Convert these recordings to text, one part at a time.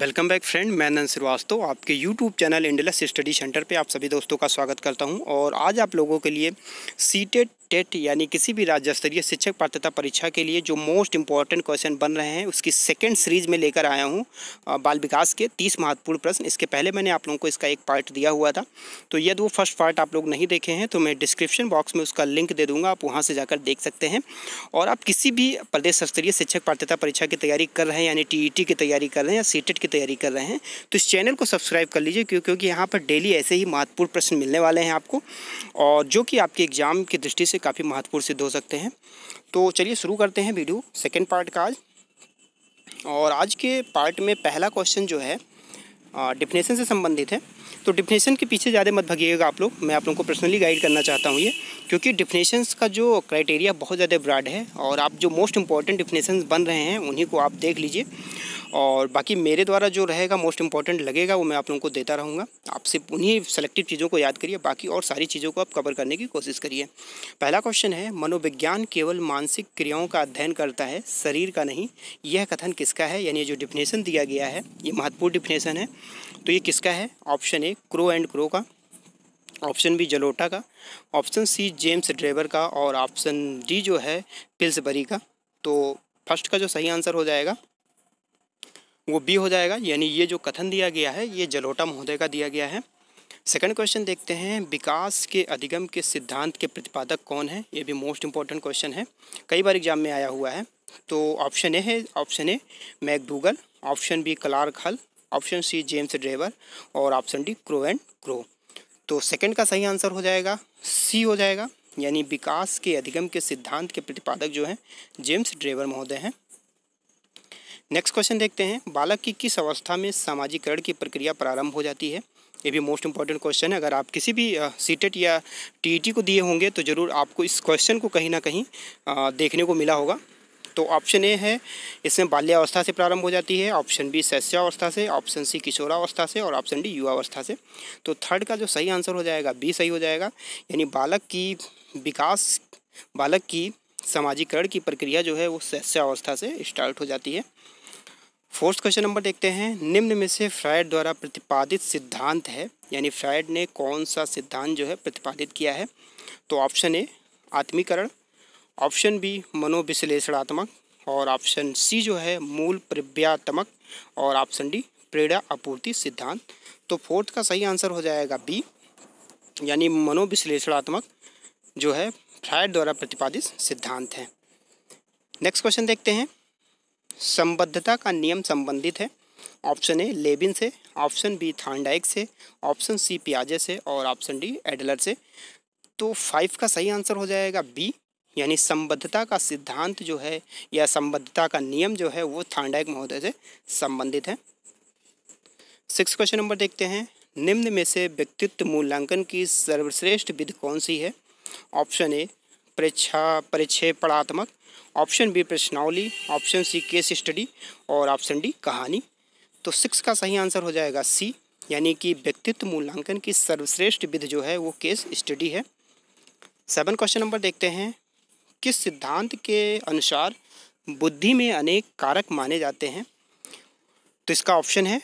welcome back friend मैं नंद श्रीवास्तव आपके YouTube channel इंडलस स्टडी सेंटर पे आप सभी दोस्तों का स्वागत करता हूं और आज आप लोगों के लिए सीटेट टेट यानी किसी भी राज्य स्तरीय शिक्षक पात्रता परीक्षा के लिए जो मोस्ट इंपॉर्टेंट क्वेश्चन बन रहे हैं उसकी सेकेंड सीरीज में लेकर आया हूँ बाल विकास के तीस महत्वपूर्ण प्रश्न इसके पहले मैंने आप लोगों को इसका एक पार्ट दिया हुआ था तो यदि वो फर्स्ट पार्ट आप लोग नहीं देखे हैं तो मैं डिस्क्रिप्शन बॉक्स में उसका लिंक दे दूंगा आप वहाँ से जाकर देख सकते हैं और आप किसी भी प्रदेश स्तरीय शिक्षक पात्रता परीक्षा की तैयारी कर रहे हैं यानी टी e की तैयारी कर रहे हैं या सी e की तैयारी कर रहे हैं तो इस चैनल को सब्सक्राइब कर लीजिए क्यों क्योंकि यहाँ पर डेली ऐसे ही महत्वपूर्ण प्रश्न मिलने वाले हैं आपको और जो कि आपके एग्ज़ाम की दृष्टि से काफ़ी महत्वपूर्ण सिद्ध हो सकते हैं तो चलिए शुरू करते हैं वीडियो सेकेंड पार्ट का आज और आज के पार्ट में पहला क्वेश्चन जो है डिफिनेशन से संबंधित है तो डिफिनेशन के पीछे ज़्यादा मत भगिएगा आप लोग मैं आप लोगों को पर्सनली गाइड करना चाहता हूँ ये क्योंकि डिफिनेशन का जो क्राइटेरिया बहुत ज़्यादा ब्राड है और आप जो मोस्ट इंपॉर्टेंट डिफिनेशन बन रहे हैं उन्हीं को आप देख लीजिए और बाकी मेरे द्वारा जो रहेगा मोस्ट इंपॉर्टेंट लगेगा वो मैं आप लोगों को देता रहूँगा आप सिर्फ उन्हीं सेलेक्टिव चीज़ों को याद करिए बाकी और सारी चीज़ों को आप कवर करने की कोशिश करिए पहला क्वेश्चन है मनोविज्ञान केवल मानसिक क्रियाओं का अध्ययन करता है शरीर का नहीं यह कथन किसका है यानी जो डिफिनेशन दिया गया है ये महत्वपूर्ण डिफिनेशन है तो ये किसका है option A Crow and Crow का ऑप्शन बी जलोटा का ऑप्शन सी जेम्स ड्रेवर का और ऑप्शन डी जो है पिल्सबरी का तो फर्स्ट का जो सही आंसर हो जाएगा वो बी हो जाएगा यानी ये जो कथन दिया गया है ये जलोटा महोदय का दिया गया है सेकंड क्वेश्चन देखते हैं विकास के अधिगम के सिद्धांत के प्रतिपादक कौन है ये भी मोस्ट इंपॉर्टेंट क्वेश्चन है कई बार एग्जाम में आया हुआ है तो ऑप्शन ए है option A McDougall option B Clark Hull option C James Drever और option D Crow and Crow तो सेकंड का सही आंसर हो जाएगा सी हो जाएगा यानी विकास के अधिगम के सिद्धांत के प्रतिपादक जो हैं जेम्स ड्रेवर महोदय हैं नेक्स्ट क्वेश्चन देखते हैं बालक की किस अवस्था में सामाजिकरण की प्रक्रिया प्रारंभ हो जाती है ये भी मोस्ट इंपॉर्टेंट क्वेश्चन है अगर आप किसी भी सीटेट e या टीईटी e को दिए होंगे तो ज़रूर आपको इस क्वेश्चन को कहीं ना कहीं देखने को मिला होगा तो ऑप्शन ए है इसमें बाल्यावस्था से प्रारंभ हो जाती है ऑप्शन बी शैश्यावस्था से ऑप्शन सी किशोरावस्था से और ऑप्शन डी युवावस्था से तो थर्ड का जो सही आंसर हो जाएगा बी सही हो जाएगा यानी बालक की विकास बालक की सामाजिकरण की प्रक्रिया जो है वो शैश्यावस्था से स्टार्ट हो जाती है फोर्थ क्वेश्चन नंबर देखते हैं निम्न में से फ्रायड द्वारा प्रतिपादित सिद्धांत है यानी फ्रायड ने कौन सा सिद्धांत जो है प्रतिपादित किया है तो ऑप्शन ए आत्मीकरण ऑप्शन बी मनोविश्लेषणात्मक और ऑप्शन सी जो है मूल प्रव्यात्मक और ऑप्शन डी प्रेरणा आपूर्ति सिद्धांत तो फोर्थ का सही आंसर हो जाएगा बी यानी मनोविश्लेषणात्मक जो है फ्रायड द्वारा प्रतिपादित सिद्धांत है नेक्स्ट क्वेश्चन देखते हैं संबद्धता का नियम संबंधित है ऑप्शन ए लेबिन से ऑप्शन बी थांडाइक से ऑप्शन सी पियाजे से और ऑप्शन डी एडलर से तो फाइव का सही आंसर हो जाएगा बी यानी संबद्धता का सिद्धांत जो है या संबद्धता का नियम जो है वो थांडैक महोदय से संबंधित है सिक्स क्वेश्चन नंबर देखते हैं निम्न में से व्यक्तित्व मूल्यांकन की सर्वश्रेष्ठ विधि कौन सी है ऑप्शन ए परीक्षा परिक्षेपणात्मक ऑप्शन बी प्रश्नावली ऑप्शन सी केस स्टडी और ऑप्शन डी कहानी तो सिक्स का सही आंसर हो जाएगा सी यानी कि व्यक्तित्व मूल्यांकन की सर्वश्रेष्ठ विधि जो है वो केस स्टडी है सेवन क्वेश्चन नंबर देखते हैं किस सिद्धांत के अनुसार बुद्धि में अनेक कारक माने जाते हैं तो इसका ऑप्शन है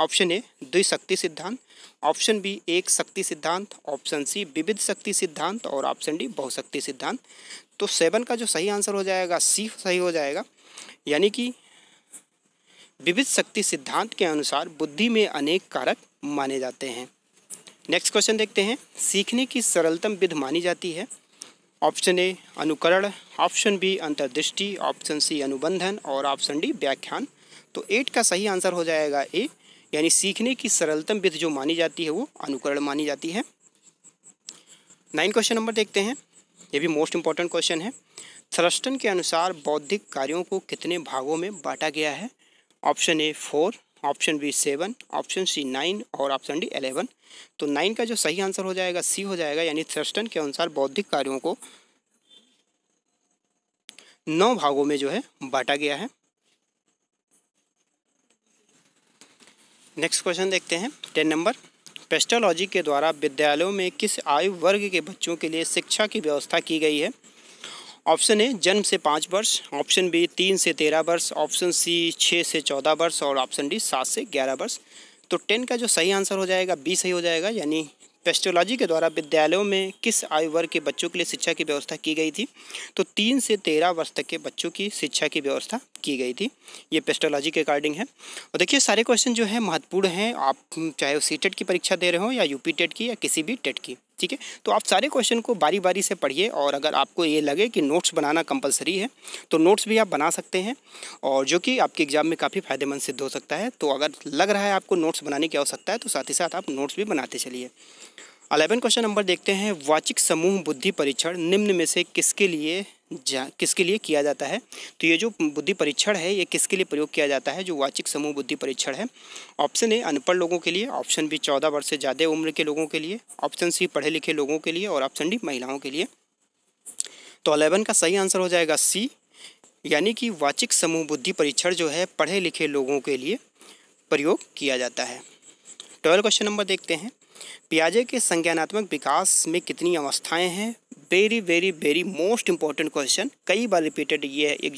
ऑप्शन ए द्विशक्ति सिद्धांत ऑप्शन बी एक शक्ति सिद्धांत ऑप्शन सी विविध शक्ति सिद्धांत और ऑप्शन डी बहुशक्ति सिद्धांत तो सेवन का जो सही आंसर हो जाएगा सी सही हो जाएगा यानी कि विविध शक्ति सिद्धांत के अनुसार बुद्धि में अनेक कारक माने जाते हैं नेक्स्ट क्वेश्चन देखते हैं सीखने की सरलतम विध मानी जाती है ऑप्शन ए अनुकरण ऑप्शन बी अंतर्दृष्टि ऑप्शन सी अनुबंधन और ऑप्शन डी व्याख्यान तो एट का सही आंसर हो जाएगा ए यानी सीखने की सरलतम विधि जो मानी जाती है वो अनुकरण मानी जाती है नाइन क्वेश्चन नंबर देखते हैं ये भी मोस्ट इंपॉर्टेंट क्वेश्चन है थ्रस्टन के अनुसार बौद्धिक कार्यों को कितने भागों में बांटा गया है option A four option B seven option C nine और ऑप्शन डी एलेवन तो नाइन का जो सही आंसर हो जाएगा सी हो जाएगा यानी थ्रस्टन के अनुसार बौद्धिक कार्यों को नौ भागों में जो है बांटा गया है नेक्स्ट क्वेश्चन देखते हैं टेन नंबर पेस्टोलॉजी के द्वारा विद्यालयों में किस आयु वर्ग के बच्चों के लिए शिक्षा की व्यवस्था की गई है ऑप्शन ए जन्म से पाँच वर्ष ऑप्शन बी तीन से तेरह वर्ष ऑप्शन सी छः से चौदह वर्ष और ऑप्शन डी सात से ग्यारह वर्ष तो टेन का जो सही आंसर हो जाएगा बी सही हो जाएगा यानी पेस्टोलॉजी के द्वारा विद्यालयों में किस आयु वर्ग के बच्चों के लिए शिक्षा की व्यवस्था की गई थी तो तीन से तेरह वर्ष तक के बच्चों की शिक्षा की व्यवस्था की गई थी ये पेस्टोलॉजी के अकॉर्डिंग है और देखिए सारे क्वेश्चन जो है महत्वपूर्ण हैं आप चाहे वो सी टेट की परीक्षा दे रहे हो या यू टेट की या किसी भी टेट की ठीक है तो आप सारे क्वेश्चन को बारी बारी से पढ़िए और अगर आपको ये लगे कि नोट्स बनाना कंपलसरी है तो नोट्स भी आप बना सकते हैं और जो कि आपके एग्ज़ाम में काफ़ी फ़ायदेमंद सिद्ध हो सकता है तो अगर लग रहा है आपको नोट्स बनाने की आवश्यकता है तो साथ ही साथ आप नोट्स भी बनाते चलिए अलेवन क्वेश्चन नंबर देखते हैं वाचिक समूह बुद्धि परीक्षण निम्न में से किसके लिए किसके लिए किया जाता है तो ये जो बुद्धि परीक्षण है ये किसके लिए प्रयोग किया जाता है जो वाचिक समूह बुद्धि परीक्षण है ऑप्शन ए अनपढ़ लोगों के लिए ऑप्शन बी चौदह वर्ष से ज़्यादा उम्र के लोगों के लिए ऑप्शन सी पढ़े लिखे लोगों के लिए और ऑप्शन डी महिलाओं के लिए तो अलेवन का सही आंसर हो जाएगा सी यानी कि वाचिक समूह बुद्धि परीक्षण जो है पढ़े लिखे लोगों के लिए प्रयोग किया जाता है ट्वेल्व क्वेश्चन नंबर देखते हैं पियाजे के संज्ञानात्मक विकास में कितनी अवस्थाएं हैं very very very most important question कई बार रिपीटेड ये एक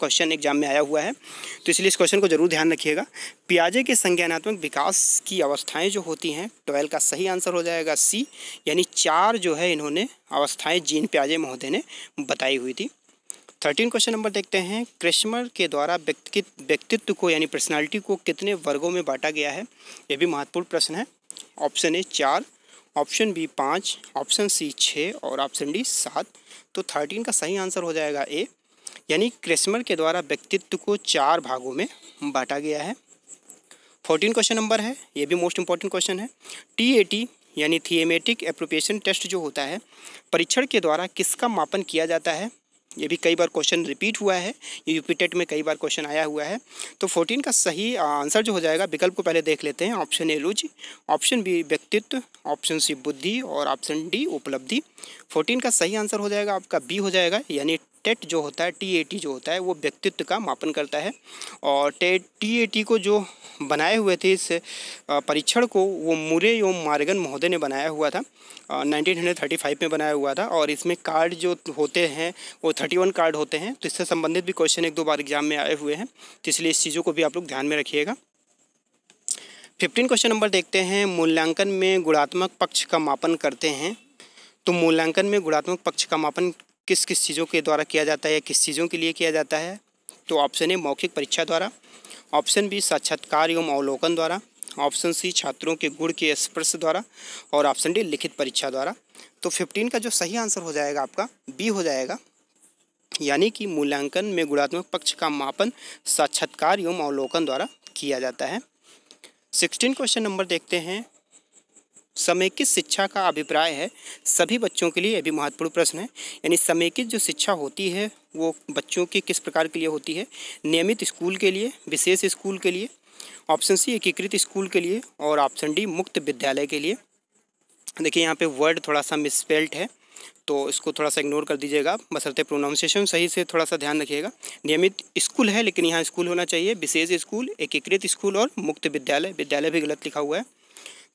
क्वेश्चन एग्जाम में आया हुआ है तो इसलिए इस क्वेश्चन को जरूर ध्यान रखिएगा पियाजे के संज्ञानात्मक विकास की अवस्थाएं जो होती हैं ट्वेल्व का सही आंसर हो जाएगा सी यानी चार जो है इन्होंने अवस्थाएँ जीन पियाजे महोदय ने बताई हुई थी थर्टीन क्वेश्चन नंबर देखते हैं क्रिश्मर के द्वारा व्यक्तित्व को यानी पर्सनालिटी को कितने वर्गों में बांटा गया है ये भी महत्वपूर्ण प्रश्न है ऑप्शन ए चार ऑप्शन बी पाँच ऑप्शन सी छः और ऑप्शन डी सात तो थर्टीन का सही आंसर हो जाएगा ए यानी क्रिसमर के द्वारा व्यक्तित्व को चार भागों में बांटा गया है फोर्टीन क्वेश्चन नंबर है ये भी मोस्ट इंपॉर्टेंट क्वेश्चन है टी ए टी यानी थिएमेटिक एप्रोप्रिएशन टेस्ट जो होता है परीक्षण के द्वारा किसका मापन किया जाता है ये भी कई बार क्वेश्चन रिपीट हुआ है ये यूपीटेट में कई बार क्वेश्चन आया हुआ है तो फोर्टीन का सही आंसर जो हो जाएगा विकल्प को पहले देख लेते हैं ऑप्शन ए रुचि ऑप्शन बी व्यक्तित्व ऑप्शन सी बुद्धि और ऑप्शन डी उपलब्धि फोर्टीन का सही आंसर हो जाएगा आपका बी हो जाएगा यानी टेट जो होता है टी जो होता है वो व्यक्तित्व का मापन करता है और टेट टी को जो बनाए हुए थे इस परीक्षण को वो मुरे एवं मार्गन महोदय ने बनाया हुआ था नाइनटीन हंड्रेड थर्टी फाइव में बनाया हुआ था और इसमें कार्ड जो होते हैं वो थर्टी वन कार्ड होते हैं तो इससे संबंधित भी क्वेश्चन एक दो बार एग्जाम में आए हुए हैं तो इसलिए इस चीज़ों को भी आप लोग ध्यान में रखिएगा फिफ्टीन क्वेश्चन नंबर देखते हैं मूल्यांकन में गुणात्मक पक्ष का मापन करते हैं तो मूल्यांकन में गुणात्मक पक्ष का मापन किस किस चीज़ों के द्वारा किया जाता है या किस चीज़ों के लिए किया जाता है तो ऑप्शन ए मौखिक परीक्षा द्वारा ऑप्शन बी साक्षात्कार एवं अवलोकन द्वारा ऑप्शन सी छात्रों के गुण के स्पर्श द्वारा और ऑप्शन डी लिखित परीक्षा द्वारा तो फिफ्टीन का जो सही आंसर हो जाएगा आपका बी हो जाएगा यानी कि मूल्यांकन में गुणात्मक पक्ष का मापन साक्षात्कार एवं अवलोकन द्वारा किया जाता है सिक्सटीन क्वेश्चन नंबर देखते हैं समेकित शिक्षा का अभिप्राय है सभी बच्चों के लिए यह भी महत्वपूर्ण प्रश्न है यानी समेकित जो शिक्षा होती है वो बच्चों की किस प्रकार के लिए होती है नियमित स्कूल के लिए विशेष स्कूल के लिए ऑप्शन सी एकीकृत स्कूल के लिए और ऑप्शन डी मुक्त विद्यालय के लिए देखिए यहाँ पे वर्ड थोड़ा सा मिसपेल्ट है तो इसको थोड़ा सा इग्नोर कर दीजिएगा बसरते प्रोनाउंसिएशन सही से थोड़ा सा ध्यान रखिएगा नियमित स्कूल है लेकिन यहाँ स्कूल होना चाहिए विशेष स्कूल एकीकृत स्कूल और मुक्त विद्यालय विद्यालय भी गलत लिखा हुआ है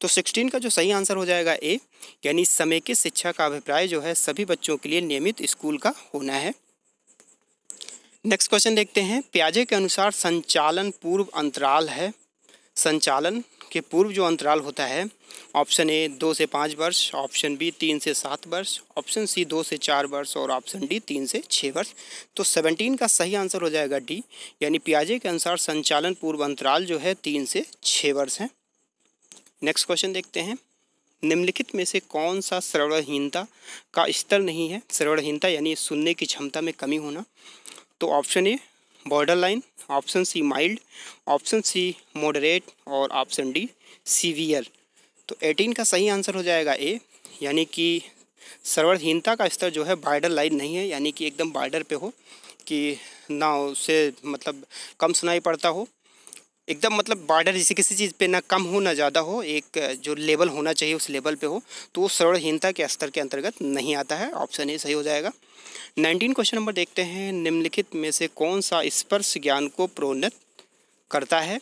तो सिक्सटीन का जो सही आंसर हो जाएगा ए यानी समेकित शिक्षा का अभिप्राय जो है सभी बच्चों के लिए नियमित स्कूल का होना है नेक्स्ट क्वेश्चन देखते हैं प्याजे के अनुसार संचालन पूर्व अंतराल है संचालन के पूर्व जो अंतराल होता है ऑप्शन ए दो से पाँच वर्ष ऑप्शन बी तीन से सात वर्ष ऑप्शन सी दो से चार वर्ष और ऑप्शन डी तीन से छः वर्ष तो सेवनटीन का सही आंसर हो जाएगा डी यानी प्याजे के अनुसार संचालन पूर्व अंतराल जो है तीन से छः वर्ष है नेक्स्ट क्वेश्चन देखते हैं निम्नलिखित में से कौन सा श्रवणहीनता का स्तर नहीं है श्रवणहीनता यानी सुनने की क्षमता में कमी होना तो option A borderline option C mild option C moderate और ऑप्शन डी सीवियर तो 18 का सही आंसर हो जाएगा ए यानी कि सर्वरहीनता का स्तर जो है बार्डर लाइन नहीं है यानी कि एकदम बार्डर पे हो कि ना उसे मतलब कम सुनाई पड़ता हो एकदम मतलब बॉर्डर जैसे किसी चीज़ पे ना कम हो ना ज़्यादा हो एक जो लेवल होना चाहिए उस लेवल पे हो तो वो सर्वहीनता के स्तर के अंतर्गत नहीं आता है ऑप्शन ए सही हो जाएगा नाइनटीन क्वेश्चन नंबर देखते हैं निम्नलिखित में से कौन सा स्पर्श ज्ञान को प्रोन्नत करता है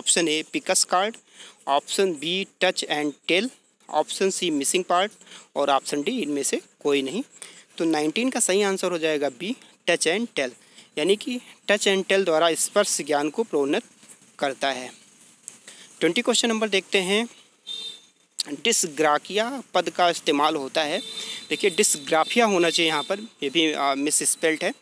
ऑप्शन ए पिकस card option B touch and tell option C missing part और ऑप्शन डी इनमें से कोई नहीं तो नाइनटीन का सही आंसर हो जाएगा बी टच एंड टेल यानी कि टच एंड टेल द्वारा स्पर्श ज्ञान को प्रोन्नत करता है ट्वेंटी क्वेश्चन नंबर देखते हैं डिसग्राकिया पद का इस्तेमाल होता है देखिए डिसग्राफिया होना चाहिए यहाँ पर ये भी मिस स्पेल्ट है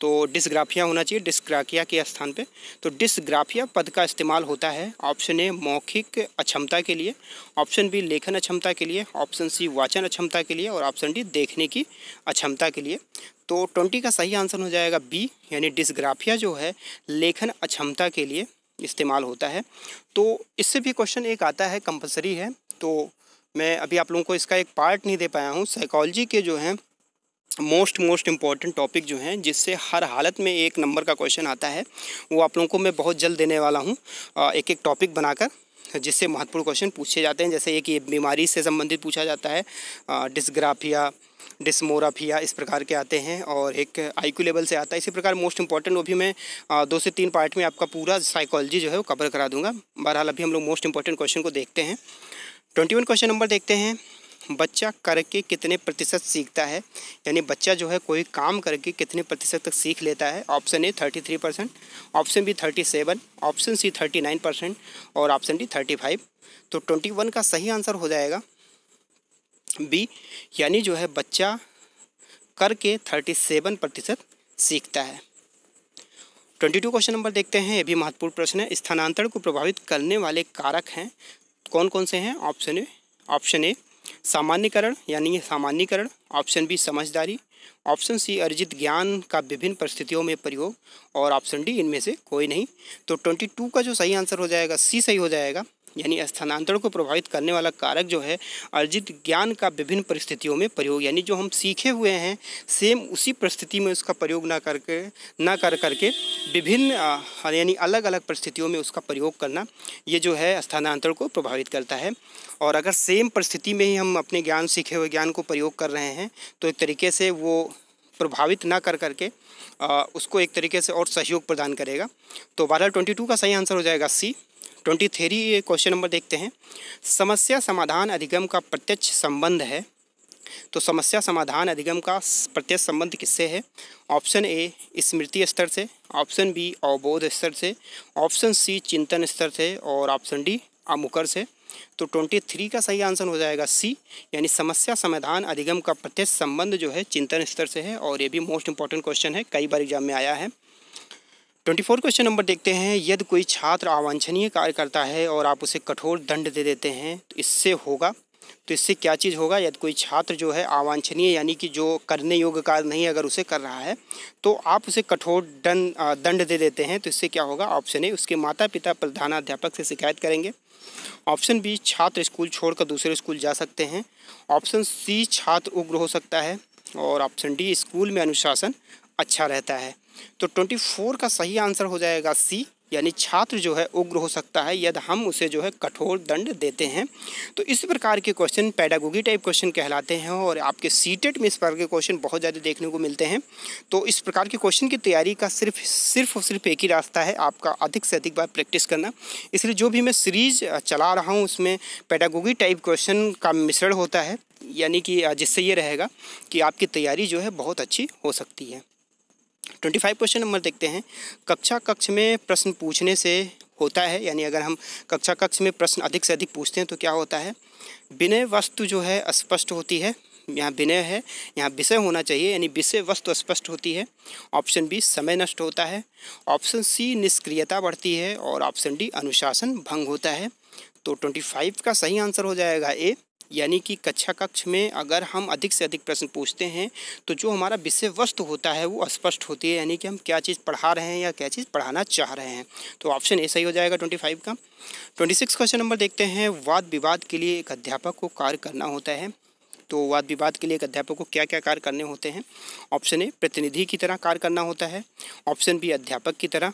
तो डिसग्राफिया होना चाहिए डिस्ग्राकिया के स्थान पे तो डिसग्राफिया पद का इस्तेमाल होता है ऑप्शन ए मौखिक अक्षमता के लिए ऑप्शन बी लेखन अक्षमता के लिए ऑप्शन सी वाचन अक्षमता के लिए और ऑप्शन डी देखने की अक्षमता के लिए तो ट्वेंटी का सही आंसर हो जाएगा बी यानी डिसग्राफिया जो है लेखन अक्षमता के लिए इस्तेमाल होता है तो इससे भी क्वेश्चन एक आता है कंपलसरी है तो मैं अभी आप लोगों को इसका एक पार्ट नहीं दे पाया हूँ साइकोलॉजी के जो हैं मोस्ट मोस्ट इम्पॉर्टेंट टॉपिक जो हैं जिससे हर हालत में एक नंबर का क्वेश्चन आता है वो आप लोगों को मैं बहुत जल्द देने वाला हूँ एक एक टॉपिक बनाकर जिससे महत्वपूर्ण क्वेश्चन पूछे जाते हैं जैसे एक ये बीमारी से संबंधित पूछा जाता है डिस्ग्राफिया डिसमोराफिया इस प्रकार के आते हैं और एक आईक्यू लेवल से आता है इसी प्रकार मोस्ट इंपॉर्टेंट वो भी मैं दो से तीन पार्ट में आपका पूरा साइकोलॉजी जो है वो कवर करा दूंगा बहरहाल अभी हम लोग मोस्ट इंपॉर्टेंट क्वेश्चन को देखते हैं ट्वेंटी वन क्वेश्चन नंबर देखते हैं बच्चा करके कितने प्रतिशत सीखता है यानी बच्चा जो है कोई काम करके कितने प्रतिशत तक सीख लेता है option A thirty three percent option B thirty seven option C thirty nine percent और ऑप्शन डी थर्टी फाइव तो ट्वेंटी वन का सही आंसर हो जाएगा बी यानी जो है बच्चा करके थर्टी सेवन प्रतिशत सीखता है ट्वेंटी टू क्वेश्चन नंबर देखते हैं ये भी महत्वपूर्ण प्रश्न है स्थानांतरण को प्रभावित करने वाले कारक हैं कौन कौन से हैं ऑप्शन ए ऑप्शन ए सामान्यकरण यानी सामान्यकरण ऑप्शन बी समझदारी ऑप्शन सी अर्जित ज्ञान का विभिन्न परिस्थितियों में प्रयोग और ऑप्शन डी इनमें से कोई नहीं तो ट्वेंटी टू का जो सही आंसर हो जाएगा सी सही हो जाएगा यानी स्थानांतरण को प्रभावित करने वाला कारक जो है अर्जित ज्ञान का विभिन्न परिस्थितियों में प्रयोग यानी जो हम सीखे हुए हैं सेम उसी परिस्थिति में उसका प्रयोग ना करके ना कर करके विभिन्न यानी अलग अलग परिस्थितियों में उसका प्रयोग करना ये जो है स्थानांतरण को प्रभावित करता है और अगर सेम परिस्थिति में ही हम अपने ज्ञान सीखे हुए ज्ञान को प्रयोग कर रहे हैं तो एक तरीके से वो प्रभावित ना कर करके आ, उसको एक तरीके से और सहयोग प्रदान करेगा तो बारह ट्वेंटी टू का सही आंसर हो जाएगा C twenty three question number देखते हैं समस्या समाधान अधिगम का प्रत्यक्ष संबंध है तो समस्या समाधान अधिगम का प्रत्यक्ष संबंध किससे है ऑप्शन ए स्मृति स्तर से ऑप्शन बी अवबोध स्तर से ऑप्शन सी चिंतन स्तर से और ऑप्शन डी अमुकर से तो ट्वेंटी थ्री का सही आंसर हो जाएगा सी यानी समस्या समाधान अधिगम का प्रत्यक्ष संबंध जो है चिंतन स्तर से है और ये भी मोस्ट इंपॉर्टेंट क्वेश्चन है कई बार एग्जाम में आया है ट्वेंटी फोर क्वेश्चन नंबर देखते हैं यदि कोई छात्र अवांछनीय कार्य करता है और आप उसे कठोर दंड दे देते हैं तो इससे होगा तो इससे क्या चीज़ होगा यदि कोई छात्र जो है अवांछनीय यानी कि जो करने योग्य कार्य नहीं अगर उसे कर रहा है तो आप उसे कठोर दंड दंड दे देते हैं तो इससे क्या होगा ऑप्शन ए उसके माता पिता प्रधानाध्यापक से शिकायत करेंगे ऑप्शन बी छात्र स्कूल छोड़कर दूसरे स्कूल जा सकते हैं ऑप्शन सी छात्र उग्र हो सकता है और ऑप्शन डी स्कूल में अनुशासन अच्छा रहता है तो ट्वेंटी फोर का सही आंसर हो जाएगा सी यानी छात्र जो है उग्र हो सकता है यदि हम उसे जो है कठोर दंड देते हैं तो इस प्रकार के क्वेश्चन पैडागोगी टाइप क्वेश्चन कहलाते हैं और आपके सीटेट में इस प्रकार के क्वेश्चन बहुत ज़्यादा देखने को मिलते हैं तो इस प्रकार के क्वेश्चन की तैयारी का सिर्फ सिर्फ और सिर्फ एक ही रास्ता है आपका अधिक से अधिक बार प्रैक्टिस करना इसलिए जो भी मैं सीरीज चला रहा हूँ उसमें पैडागोगी टाइप क्वेश्चन का मिश्रण होता है यानी कि जिससे ये रहेगा कि आपकी तैयारी जो है बहुत अच्छी हो सकती है ट्वेंटी फाइव क्वेश्चन नंबर देखते हैं कक्षा कक्ष में प्रश्न पूछने से होता है यानी अगर हम कक्षा कक्ष में प्रश्न अधिक से अधिक पूछते हैं तो क्या होता है विनय वस्तु जो है स्पष्ट होती है यहाँ विनय है यहाँ विषय होना चाहिए यानी विषय वस्तु स्पष्ट होती है ऑप्शन बी समय नष्ट होता है ऑप्शन सी निष्क्रियता बढ़ती है और ऑप्शन डी अनुशासन भंग होता है तो ट्वेंटी फाइव का सही आंसर हो जाएगा ए यानी कि कक्षा कक्ष में अगर हम अधिक से अधिक प्रश्न पूछते हैं तो जो हमारा विषय वस्तु होता है वो स्पष्ट होती है यानी कि हम क्या चीज़ पढ़ा रहे हैं या क्या चीज़ पढ़ाना चाह रहे हैं तो ऑप्शन ए सही हो जाएगा ट्वेंटी फाइव का ट्वेंटी सिक्स क्वेश्चन नंबर देखते हैं वाद विवाद के लिए एक अध्यापक को कार्य करना होता है तो वाद विवाद के लिए एक अध्यापक को क्या क्या कार्य करने होते हैं ऑप्शन ए प्रतिनिधि की तरह कार्य करना होता है ऑप्शन बी अध्यापक की तरह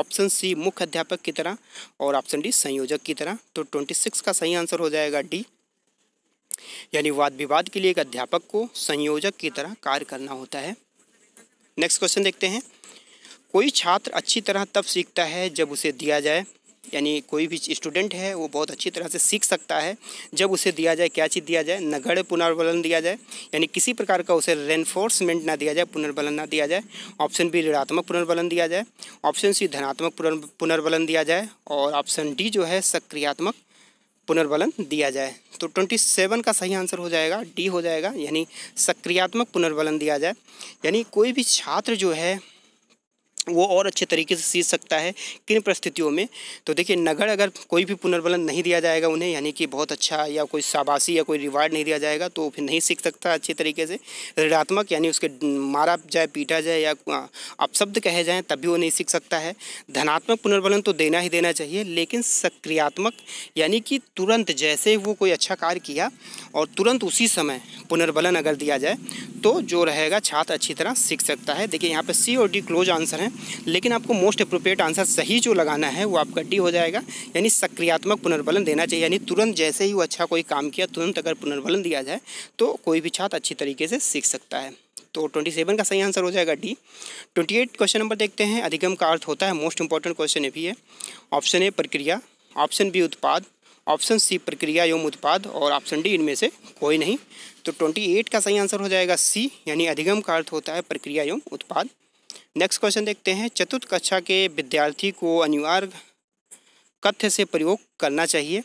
ऑप्शन सी मुख्य अध्यापक की तरह और ऑप्शन डी संयोजक की तरह तो ट्वेंटी सिक्स का सही आंसर हो जाएगा डी यानी वाद विवाद के लिए एक अध्यापक को संयोजक की तरह कार्य करना होता है नेक्स्ट क्वेश्चन देखते हैं कोई छात्र अच्छी तरह तब सीखता है जब उसे दिया जाए यानी कोई भी स्टूडेंट है वो बहुत अच्छी तरह से सीख सकता है जब उसे दिया जाए क्या चीज़ दिया जाए नगढ़ पुनर्बलन दिया जाए यानी किसी प्रकार का उसे रेनफोर्समेंट ना दिया जाए पुनर्बलन ना दिया जाए ऑप्शन बी ऋणात्मक पुनर्बलन दिया जाए ऑप्शन सी धनात्मक पुनर्बलन दिया जाए और ऑप्शन डी जो है सक्रियात्मक पुनर्बलन दिया जाए तो ट्वेंटी सेवन का सही आंसर हो जाएगा डी हो जाएगा यानी सक्रियात्मक पुनर्बलन दिया जाए यानी कोई भी छात्र जो है वो और अच्छे तरीके से सीख सकता है किन परिस्थितियों में तो देखिए नगर अगर कोई भी पुनर्बलन नहीं दिया जाएगा उन्हें यानी कि बहुत अच्छा या कोई शाबाशी या कोई रिवार्ड नहीं दिया जाएगा तो फिर नहीं सीख सकता अच्छे तरीके से ऋणात्मक यानी उसके मारा जाए पीटा जाए या अपशब्द कहे जाएँ तब भी वो नहीं सीख सकता है धनात्मक पुनर्बलन तो देना ही देना चाहिए लेकिन सक्रियात्मक यानी कि तुरंत जैसे वो कोई अच्छा कार्य किया और तुरंत उसी समय पुनर्बलन अगर दिया जाए तो जो रहेगा छात्र अच्छी तरह सीख सकता है देखिए यहाँ पर सी और डी क्लोज आंसर हैं लेकिन आपको मोस्ट अप्रोप्रिएट आंसर सही जो लगाना है वो आपका डी हो जाएगा यानी सक्रियात्मक पुनर्बलन देना चाहिए यानी तुरंत जैसे ही वो अच्छा कोई काम किया तुरंत अगर पुनर्बलन दिया जाए तो कोई भी छात्र अच्छी तरीके से सीख सकता है तो ट्वेंटी सेवन का सही आंसर हो जाएगा D twenty eight question number देखते हैं अधिगम का अर्थ होता है मोस्ट इंपॉर्टेंट क्वेश्चन ये भी है ऑप्शन ए प्रक्रिया ऑप्शन बी उत्पाद ऑप्शन सी प्रक्रिया एवं उत्पाद और ऑप्शन डी इनमें से कोई नहीं तो ट्वेंटी एट का सही आंसर हो जाएगा सी यानी अधिगम का अर्थ होता है प्रक्रिया एवं उत्पाद नेक्स्ट क्वेश्चन देखते हैं चतुर्थ कक्षा के विद्यार्थी को अनिवार्य कथ्य से प्रयोग करना चाहिए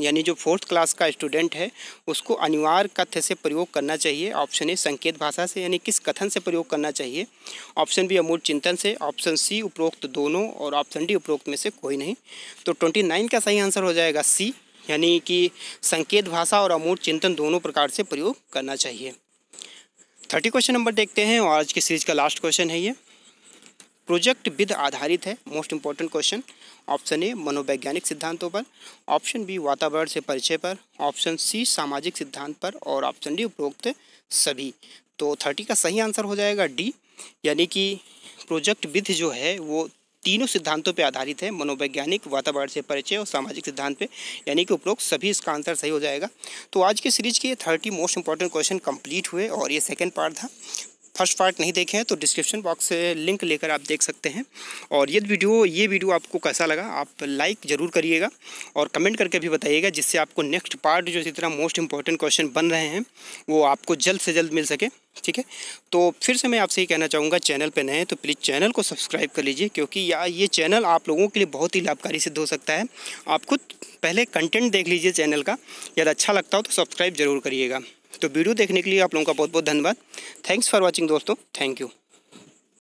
यानी जो फोर्थ क्लास का स्टूडेंट है उसको अनिवार्य कथ्य से प्रयोग करना चाहिए ऑप्शन ए संकेत भाषा से यानी किस कथन से प्रयोग करना चाहिए ऑप्शन बी अमूल चिंतन से ऑप्शन सी उपरोक्त दोनों और ऑप्शन डी उपरोक्त में से कोई नहीं तो ट्वेंटी नाइन का सही आंसर हो जाएगा सी यानी कि संकेत भाषा और अमूल चिंतन दोनों प्रकार से प्रयोग करना चाहिए थर्टी क्वेश्चन नंबर देखते हैं और आज की सीरीज का लास्ट क्वेश्चन है ये प्रोजेक्ट विद आधारित है most important question option A मनोवैज्ञानिक सिद्धांतों पर ऑप्शन बी वातावरण से परिचय पर ऑप्शन सी सामाजिक सिद्धांत पर और ऑप्शन डी उपरोक्त सभी तो थर्टी का सही आंसर हो जाएगा डी यानी कि प्रोजेक्ट विद जो है वो तीनों सिद्धांतों पर आधारित है मनोवैज्ञानिक वातावरण से परिचय और सामाजिक सिद्धांत पे यानी कि उपरोक्त सभी इसका आंसर सही हो जाएगा तो आज के सीरीज के thirty most important question complete हुए और ये सेकंड पार्ट था फर्स्ट पार्ट नहीं देखे हैं तो डिस्क्रिप्शन बॉक्स से लिंक लेकर आप देख सकते हैं और ये वीडियो ये वीडियो आपको कैसा लगा आप लाइक ज़रूर करिएगा और कमेंट करके भी बताइएगा जिससे आपको नेक्स्ट पार्ट जो इसी तरह मोस्ट इंपॉर्टेंट क्वेश्चन बन रहे हैं वो आपको जल्द से जल्द मिल सके ठीक है तो फिर से मैं आपसे ये कहना चाहूँगा चैनल पर नए हैं तो प्लीज़ चैनल को सब्सक्राइब कर लीजिए क्योंकि या ये चैनल आप लोगों के लिए बहुत ही लाभकारी सिद्ध हो सकता है आप खुद पहले कंटेंट देख लीजिए चैनल का यदि अच्छा लगता हो तो सब्सक्राइब ज़रूर करिएगा तो वीडियो देखने के लिए आप लोगों का बहुत बहुत धन्यवाद थैंक्स फॉर वॉचिंग दोस्तों थैंक यू